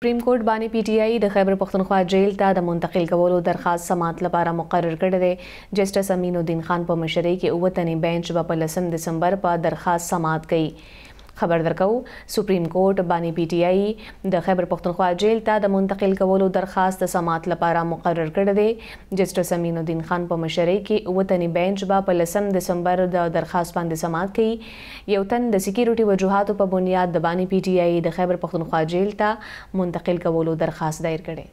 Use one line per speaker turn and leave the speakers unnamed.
سپریم کورټ باندې پی ټ آی د خیبر پښتونخوا جیل ته د منتقل کولو درخواست سماعت لپاره مقرر کړی دی جسټس امین الدین خان په مشرۍ کې اوه تنې بینچ په 15 دسمبر په درخواست سماعت کړي خبر درکو سپریم کورټ باندې پی ټ آی د خیبر پختونخوا جیل ته د منتقل کولو درخواست د سماعت لپاره مقرر کړ دی جسټس امین الدین خان په مشرۍ کې وطني بنچ با په لسم دسمبر د درخواست باندې سماعت کړي یو تن د سکیورټي وجوهاتو په بنیاد د باندې پی ټ آی د خیبر پختونخوا جیل ته منتقل کولو درخواست دایر کړي